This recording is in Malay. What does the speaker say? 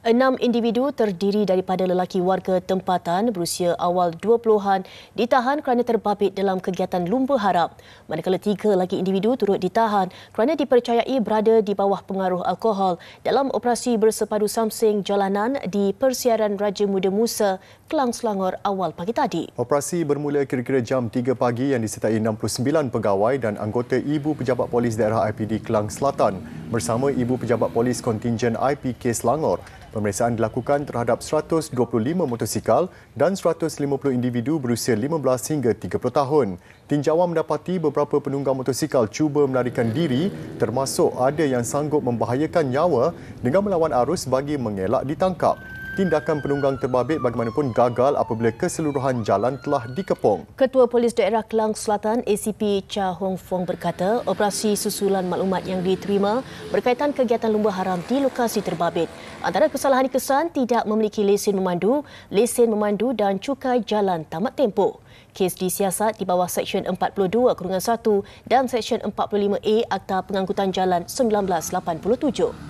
Enam individu terdiri daripada lelaki warga tempatan berusia awal 20-an ditahan kerana terbabit dalam kegiatan lumba harap. Manakala tiga lagi individu turut ditahan kerana dipercayai berada di bawah pengaruh alkohol dalam operasi bersepadu samseng jalanan di Persiaran Raja Muda Musa, Kelang Selangor awal pagi tadi. Operasi bermula kira-kira jam 3 pagi yang disertai 69 pegawai dan anggota ibu pejabat polis daerah IPD Kelang Selatan bersama ibu pejabat polis kontingen IPK Selangor. Pemeriksaan dilakukan terhadap 125 motosikal dan 150 individu berusia 15 hingga 30 tahun. Tinjauan mendapati beberapa penunggang motosikal cuba melarikan diri termasuk ada yang sanggup membahayakan nyawa dengan melawan arus bagi mengelak ditangkap tindakan penunggang terbabit bagaimanapun gagal apabila keseluruhan jalan telah dikepung. Ketua Polis Daerah Kelang Selatan ACP Cha Hong Fong berkata operasi susulan maklumat yang diterima berkaitan kegiatan lumba haram di lokasi terbabit. Antara kesalahan kesan tidak memiliki lesen memandu, lesen memandu dan cukai jalan tamat tempoh. Kes disiasat di bawah Seksyen 42 Kurungan 1 dan Seksyen 45A Akta Pengangkutan Jalan 1987.